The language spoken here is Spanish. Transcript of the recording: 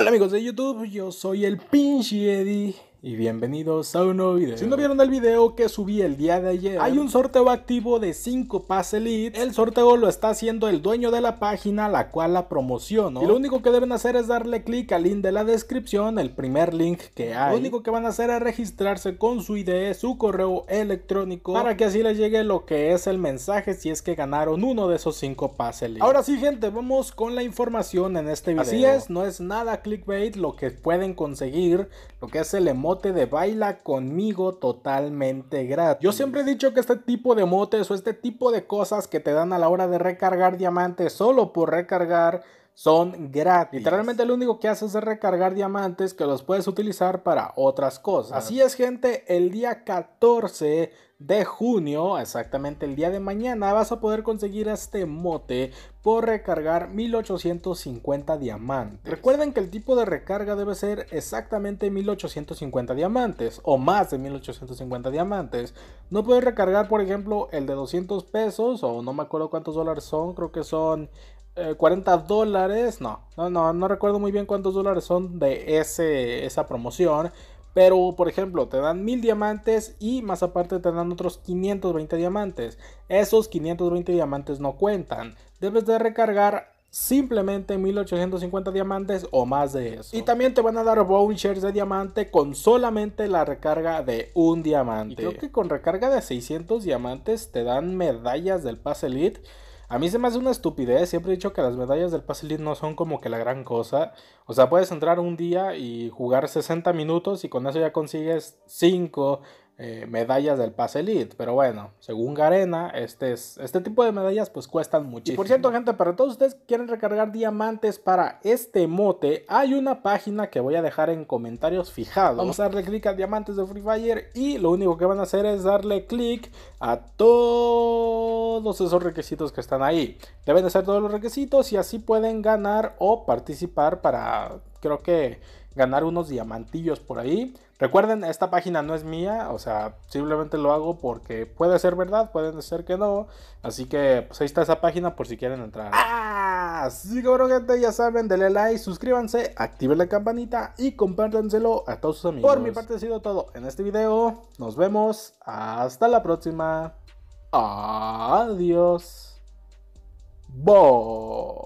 Hola amigos de YouTube, yo soy el pinche Eddie y bienvenidos a un nuevo video. Si no vieron el video que subí el día de ayer, hay un sorteo activo de 5 Pase elite El sorteo lo está haciendo el dueño de la página, la cual la promociono. Y lo único que deben hacer es darle clic al link de la descripción, el primer link que hay. Lo único que van a hacer es registrarse con su ID, su correo electrónico, para que así les llegue lo que es el mensaje si es que ganaron uno de esos 5 pases elite Ahora sí, gente, vamos con la información en este video. Así es, no es nada clickbait lo que pueden conseguir, lo que es el emoji mote de baila conmigo totalmente gratis. Yo siempre he dicho que este tipo de motes o este tipo de cosas que te dan a la hora de recargar diamantes solo por recargar son gratis. Literalmente lo único que haces es recargar diamantes que los puedes utilizar para otras cosas. Así es, gente, el día 14 de junio, exactamente el día de mañana, vas a poder conseguir este mote por recargar 1850 diamantes. Recuerden que el tipo de recarga debe ser exactamente 1850 diamantes o más de 1850 diamantes. No puedes recargar, por ejemplo, el de 200 pesos o no me acuerdo cuántos dólares son, creo que son 40 eh, dólares, no, no, no, no recuerdo muy bien cuántos dólares son de ese, esa promoción. Pero, por ejemplo, te dan 1000 diamantes y más aparte te dan otros 520 diamantes. Esos 520 diamantes no cuentan. Debes de recargar simplemente 1850 diamantes o más de eso. Y también te van a dar vouchers de diamante con solamente la recarga de un diamante. creo que con recarga de 600 diamantes te dan medallas del pase elite a mí se me hace una estupidez. Siempre he dicho que las medallas del Pase Elite no son como que la gran cosa. O sea, puedes entrar un día y jugar 60 minutos y con eso ya consigues 5 eh, medallas del Pass Elite. Pero bueno, según Garena, este, este tipo de medallas pues cuestan muchísimo. Y por cierto, gente, para todos ustedes que quieren recargar diamantes para este mote, hay una página que voy a dejar en comentarios fijado. Vamos a darle clic a diamantes de Free Fire y lo único que van a hacer es darle clic a todo todos esos requisitos que están ahí. Deben de ser todos los requisitos y así pueden ganar o participar para, creo que, ganar unos diamantillos por ahí. Recuerden, esta página no es mía, o sea, simplemente lo hago porque puede ser verdad, puede ser que no. Así que, pues ahí está esa página por si quieren entrar. ¡Ah! Sí, cabrón, gente, ya saben, denle like, suscríbanse, activen la campanita y compártenselo a todos sus amigos. Por mi parte ha sido todo en este video. Nos vemos. Hasta la próxima. Adiós. bo.